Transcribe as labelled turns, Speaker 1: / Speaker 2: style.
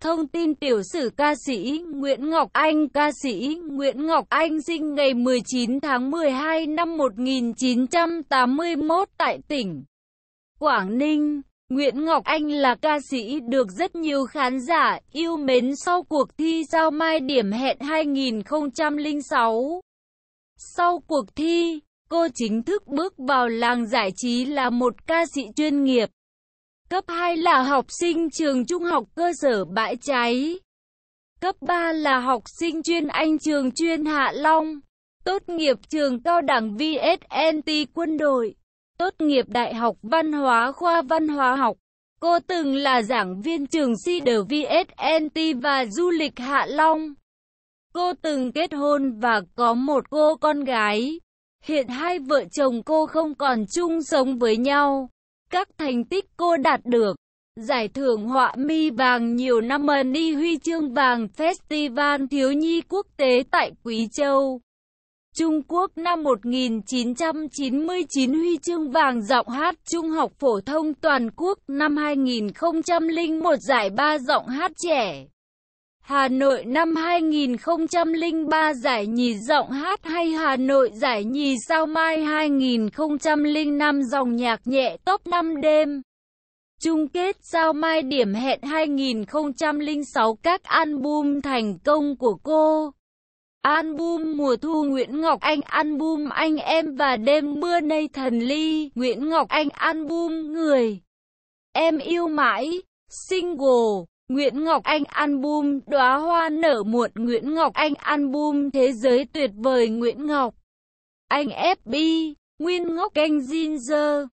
Speaker 1: Thông tin tiểu sử ca sĩ Nguyễn Ngọc Anh Ca sĩ Nguyễn Ngọc Anh sinh ngày 19 tháng 12 năm 1981 tại tỉnh Quảng Ninh. Nguyễn Ngọc Anh là ca sĩ được rất nhiều khán giả yêu mến sau cuộc thi Giao Mai Điểm Hẹn 2006. Sau cuộc thi, cô chính thức bước vào làng giải trí là một ca sĩ chuyên nghiệp. Cấp 2 là học sinh trường trung học cơ sở Bãi Cháy. Cấp 3 là học sinh chuyên Anh trường chuyên Hạ Long. Tốt nghiệp trường cao đẳng VSNT quân đội. Tốt nghiệp Đại học Văn hóa khoa Văn hóa học. Cô từng là giảng viên trường Cider VSNT và du lịch Hạ Long. Cô từng kết hôn và có một cô con gái. Hiện hai vợ chồng cô không còn chung sống với nhau các thành tích cô đạt được. Giải thưởng họa mi vàng nhiều năm ẩn huy chương vàng Festival Thiếu Nhi Quốc tế tại Quý Châu. Trung Quốc năm 1999 huy chương vàng giọng hát trung học phổ thông toàn quốc năm 2001 giải ba giọng hát trẻ. Hà Nội năm 2003 giải nhì giọng hát hay Hà Nội giải nhì sao mai 2005 dòng nhạc nhẹ top 5 đêm. Chung kết sao mai điểm hẹn 2006 các album thành công của cô. Album Mùa Thu Nguyễn Ngọc Anh Album Anh Em và Đêm Mưa Nay Thần Ly Nguyễn Ngọc Anh Album Người Em Yêu Mãi Single Nguyễn Ngọc Anh album Đóa hoa nở muộn Nguyễn Ngọc Anh album Thế giới tuyệt vời Nguyễn Ngọc Anh FB Nguyên Ngọc Anh Ginger